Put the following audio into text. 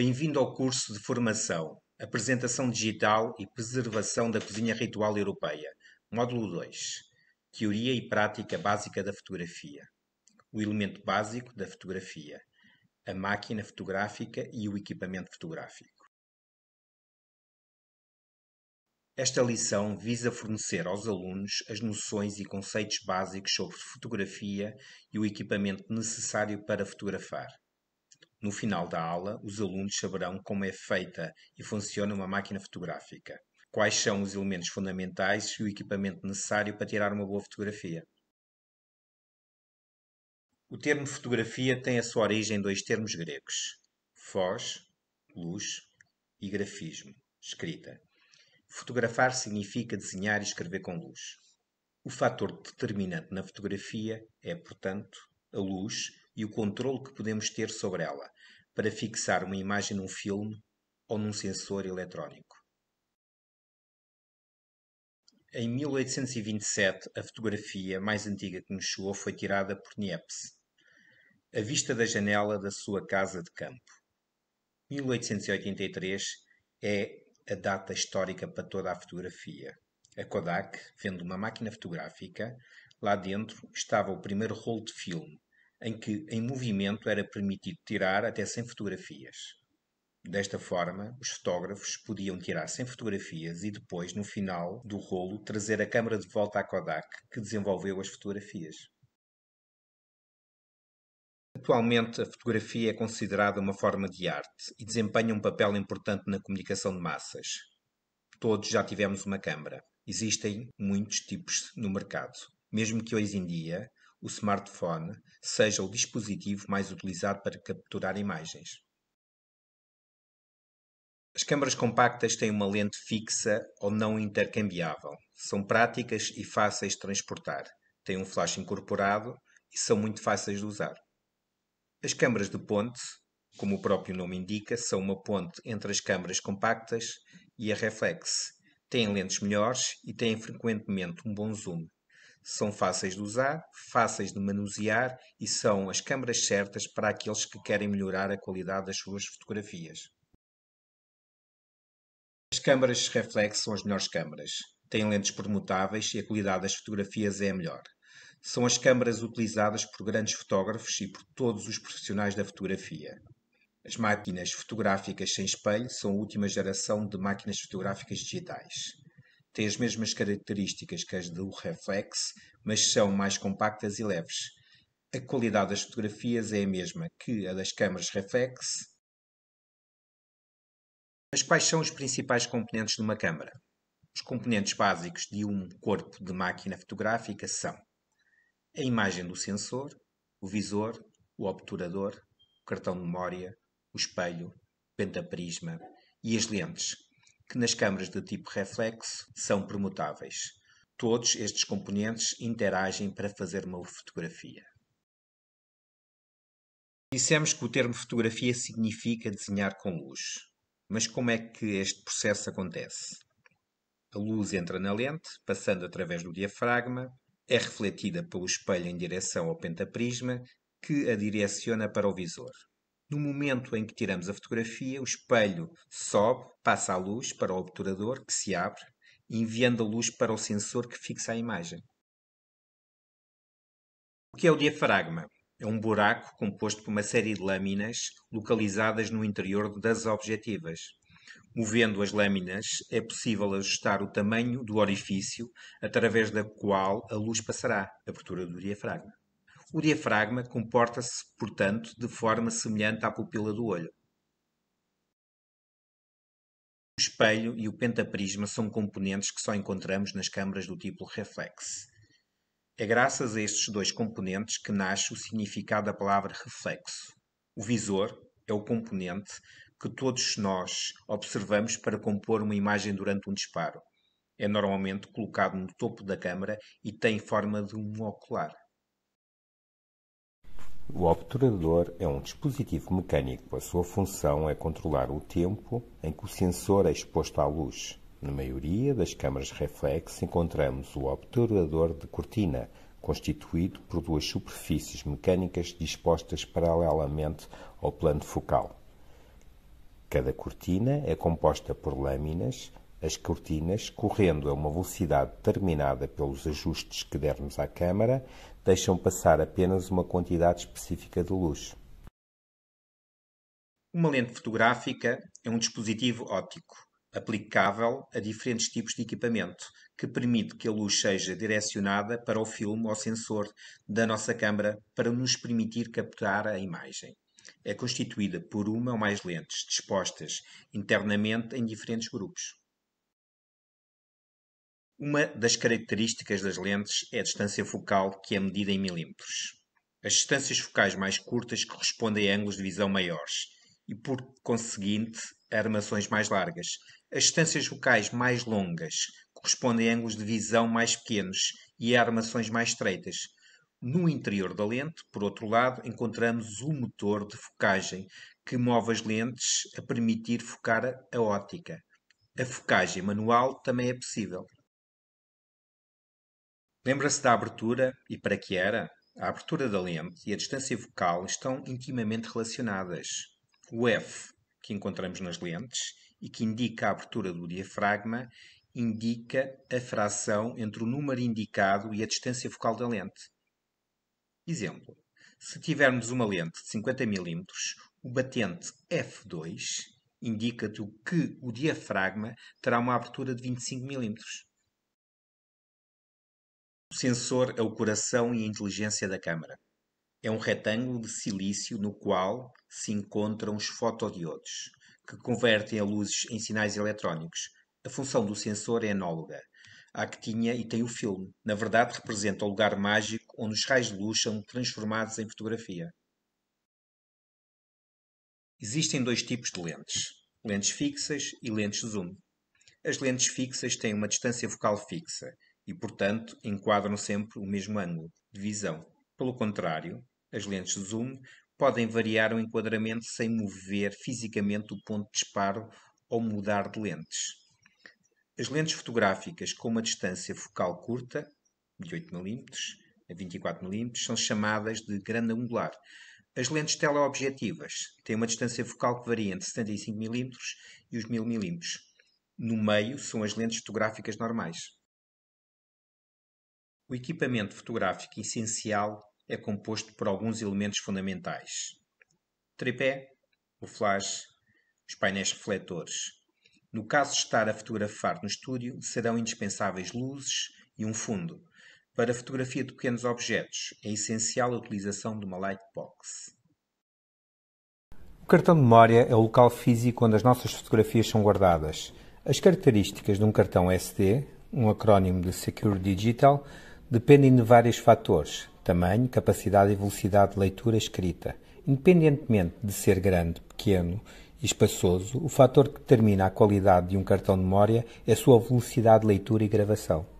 Bem-vindo ao curso de formação Apresentação Digital e Preservação da Cozinha Ritual Europeia, módulo 2 Teoria e Prática Básica da Fotografia. O elemento básico da fotografia, a máquina fotográfica e o equipamento fotográfico. Esta lição visa fornecer aos alunos as noções e conceitos básicos sobre fotografia e o equipamento necessário para fotografar no final da aula, os alunos saberão como é feita e funciona uma máquina fotográfica, quais são os elementos fundamentais e o equipamento necessário para tirar uma boa fotografia. O termo fotografia tem a sua origem em dois termos gregos: foz, luz, e grafismo, escrita. Fotografar significa desenhar e escrever com luz. O fator determinante na fotografia é, portanto, a luz e o controle que podemos ter sobre ela para fixar uma imagem num filme ou num sensor eletrónico. Em 1827, a fotografia mais antiga que nos chegou foi tirada por Niepce, à vista da janela da sua casa de campo. 1883 é a data histórica para toda a fotografia. A Kodak, vendo uma máquina fotográfica, lá dentro estava o primeiro rolo de filme, em que, em movimento, era permitido tirar até 100 fotografias. Desta forma, os fotógrafos podiam tirar 100 fotografias e depois, no final do rolo, trazer a câmara de volta à Kodak, que desenvolveu as fotografias. Atualmente, a fotografia é considerada uma forma de arte e desempenha um papel importante na comunicação de massas. Todos já tivemos uma câmara. Existem muitos tipos no mercado. Mesmo que hoje em dia o smartphone seja o dispositivo mais utilizado para capturar imagens. As câmaras compactas têm uma lente fixa ou não intercambiável, são práticas e fáceis de transportar, têm um flash incorporado e são muito fáceis de usar. As câmaras de ponte, como o próprio nome indica, são uma ponte entre as câmaras compactas e a reflex. Têm lentes melhores e têm frequentemente um bom zoom, são fáceis de usar, fáceis de manusear e são as câmaras certas para aqueles que querem melhorar a qualidade das suas fotografias. As câmaras de reflexo são as melhores câmaras. Têm lentes permutáveis e a qualidade das fotografias é a melhor. São as câmaras utilizadas por grandes fotógrafos e por todos os profissionais da fotografia. As máquinas fotográficas sem espelho são a última geração de máquinas fotográficas digitais têm as mesmas características que as do reflex, mas são mais compactas e leves. A qualidade das fotografias é a mesma que a das câmaras reflex. Mas quais são os principais componentes de uma câmara? Os componentes básicos de um corpo de máquina fotográfica são a imagem do sensor, o visor, o obturador, o cartão de memória, o espelho, o pentaprisma e as lentes, que nas câmaras do tipo reflexo são permutáveis. Todos estes componentes interagem para fazer uma fotografia. Dissemos que o termo fotografia significa desenhar com luz. Mas como é que este processo acontece? A luz entra na lente, passando através do diafragma, é refletida pelo espelho em direção ao pentaprisma, que a direciona para o visor. No momento em que tiramos a fotografia, o espelho sobe, passa a luz para o obturador, que se abre, enviando a luz para o sensor que fixa a imagem. O que é o diafragma? É um buraco composto por uma série de lâminas localizadas no interior das objetivas. Movendo as lâminas, é possível ajustar o tamanho do orifício através da qual a luz passará, abertura do diafragma. O diafragma comporta-se, portanto, de forma semelhante à pupila do olho. O espelho e o pentaprisma são componentes que só encontramos nas câmaras do tipo reflex. É graças a estes dois componentes que nasce o significado da palavra reflexo. O visor é o componente que todos nós observamos para compor uma imagem durante um disparo. É normalmente colocado no topo da câmara e tem forma de um ocular. O obturador é um dispositivo mecânico. A sua função é controlar o tempo em que o sensor é exposto à luz. Na maioria das câmaras reflex encontramos o obturador de cortina, constituído por duas superfícies mecânicas dispostas paralelamente ao plano focal. Cada cortina é composta por lâminas as cortinas, correndo a uma velocidade determinada pelos ajustes que dermos à câmara, deixam passar apenas uma quantidade específica de luz. Uma lente fotográfica é um dispositivo óptico, aplicável a diferentes tipos de equipamento, que permite que a luz seja direcionada para o filme ou sensor da nossa câmara para nos permitir captar a imagem é constituída por uma ou mais lentes dispostas internamente em diferentes grupos. Uma das características das lentes é a distância focal, que é medida em milímetros. As distâncias focais mais curtas correspondem a ângulos de visão maiores e, por conseguinte, a armações mais largas. As distâncias focais mais longas correspondem a ângulos de visão mais pequenos e a armações mais estreitas. No interior da lente, por outro lado, encontramos o motor de focagem que move as lentes a permitir focar a ótica. A focagem manual também é possível. Lembra-se da abertura e para que era? A abertura da lente e a distância vocal estão intimamente relacionadas. O F, que encontramos nas lentes e que indica a abertura do diafragma, indica a fração entre o número indicado e a distância focal da lente. Exemplo: se tivermos uma lente de 50 mm, o batente F2 indica-te que o diafragma terá uma abertura de 25 mm. O sensor é o coração e a inteligência da câmara. É um retângulo de silício no qual se encontram os fotodiodos, que convertem a luzes em sinais eletrónicos. A função do sensor é análoga à que tinha e tem o filme. Na verdade, representa o lugar mágico onde os raios de luz são transformados em fotografia. Existem dois tipos de lentes: lentes fixas e lentes zoom. As lentes fixas têm uma distância focal fixa e, portanto, enquadram sempre o mesmo ângulo de visão. Pelo contrário, as lentes de zoom podem variar o enquadramento sem mover fisicamente o ponto de disparo ou mudar de lentes. As lentes fotográficas com uma distância focal curta, de 8 mm a 24 mm, são chamadas de grande angular. As lentes teleobjetivas têm uma distância focal que varia entre 75 mm e os 1000 mm. No meio são as lentes fotográficas normais. O equipamento fotográfico essencial é composto por alguns elementos fundamentais: o tripé, o flash, os painéis refletores. No caso de estar a fotografar no estúdio, serão indispensáveis luzes e um fundo. Para a fotografia de pequenos objetos, é essencial a utilização de uma lightbox. O cartão de memória é o local físico onde as nossas fotografias são guardadas. As características de um cartão SD, um acrónimo de Secure Digital, dependem de vários fatores: tamanho, capacidade e velocidade de leitura escrita. Independentemente de ser grande, pequeno e espaçoso, o fator que determina a qualidade de um cartão de memória é a sua velocidade de leitura e gravação.